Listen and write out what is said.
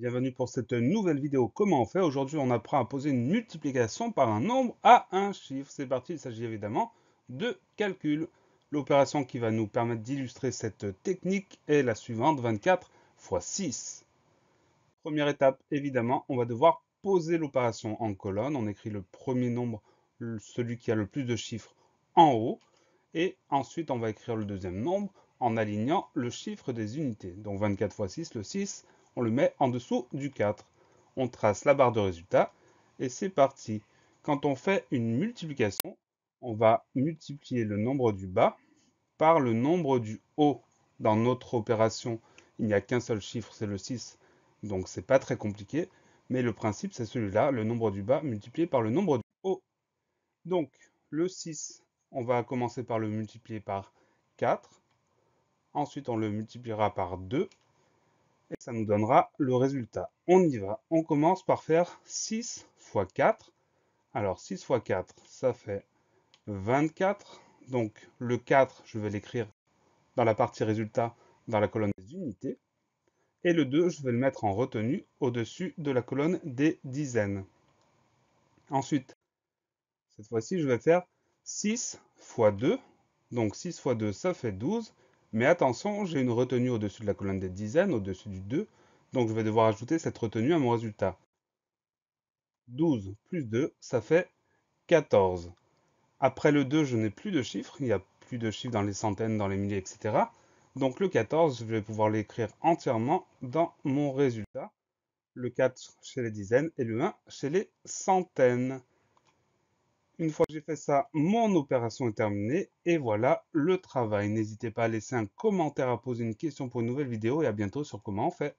Bienvenue pour cette nouvelle vidéo comment on fait. Aujourd'hui on apprend à poser une multiplication par un nombre à un chiffre. C'est parti, il s'agit évidemment de calcul. L'opération qui va nous permettre d'illustrer cette technique est la suivante, 24 x 6. Première étape, évidemment, on va devoir poser l'opération en colonne. On écrit le premier nombre, celui qui a le plus de chiffres, en haut. Et ensuite on va écrire le deuxième nombre en alignant le chiffre des unités. Donc 24 x 6, le 6 on le met en dessous du 4. On trace la barre de résultat et c'est parti. Quand on fait une multiplication, on va multiplier le nombre du bas par le nombre du haut. Dans notre opération, il n'y a qu'un seul chiffre, c'est le 6, donc c'est pas très compliqué. Mais le principe, c'est celui-là, le nombre du bas multiplié par le nombre du haut. Donc, le 6, on va commencer par le multiplier par 4. Ensuite, on le multipliera par 2 et ça nous donnera le résultat. On y va. On commence par faire 6 x 4. Alors 6 x 4, ça fait 24. Donc le 4, je vais l'écrire dans la partie résultat dans la colonne des unités. Et le 2, je vais le mettre en retenue au-dessus de la colonne des dizaines. Ensuite, cette fois-ci, je vais faire 6 x 2. Donc 6 x 2, ça fait 12. Mais attention, j'ai une retenue au-dessus de la colonne des dizaines, au-dessus du 2, donc je vais devoir ajouter cette retenue à mon résultat. 12 plus 2, ça fait 14. Après le 2, je n'ai plus de chiffres, il n'y a plus de chiffres dans les centaines, dans les milliers, etc. Donc le 14, je vais pouvoir l'écrire entièrement dans mon résultat. Le 4 chez les dizaines et le 1 chez les centaines. Une fois que j'ai fait ça, mon opération est terminée et voilà le travail. N'hésitez pas à laisser un commentaire, à poser une question pour une nouvelle vidéo et à bientôt sur comment on fait.